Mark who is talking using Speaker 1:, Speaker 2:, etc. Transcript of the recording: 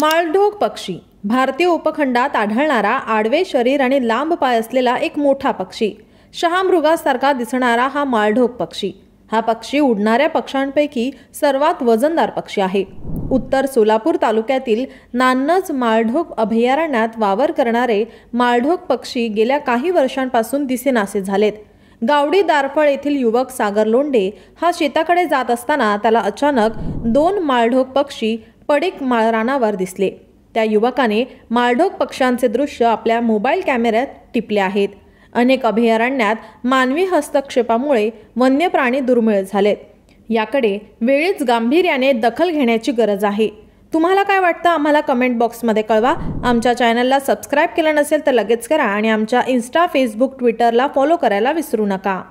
Speaker 1: माळढोक पक्षी भारतीय उपखंडात आढळणारा आडवे शरीर आणि लांब पाय असलेला एक मोठा पक्षी शहामृगासारखा दिसणारा हा माळढोक पक्षी हा पक्षी उडणाऱ्या पक्ष्यांपैकी सर्वात वजनदार पक्षी आहे उत्तर सोलापूर तालुक्यातील नान्नज माळढोक अभयारण्यात वावर करणारे माळढोक पक्षी गेल्या काही वर्षांपासून दिसेनासे झालेत गावडी दारफळ येथील युवक सागर लोंडे हा शेताकडे जात असताना त्याला अचानक दोन माळढोक पक्षी पडीक माळरानावर दिसले त्या युवकाने माळढोक पक्ष्यांचे दृश्य आपल्या मोबाईल कॅमेऱ्यात टिपले आहेत अनेक अभयारण्यात मानवी हस्तक्षेपामुळे वन्य प्राणी दुर्मिळ झालेत याकडे वेळीच गांभीर्याने दखल घेण्याची गरज आहे तुम्हाला काय वाटतं आम्हाला कमेंट बॉक्समध्ये कळवा आमच्या चॅनलला सबस्क्राईब केलं नसेल तर लगेच करा आणि आमच्या इन्स्टा फेसबुक ट्विटरला फॉलो करायला विसरू नका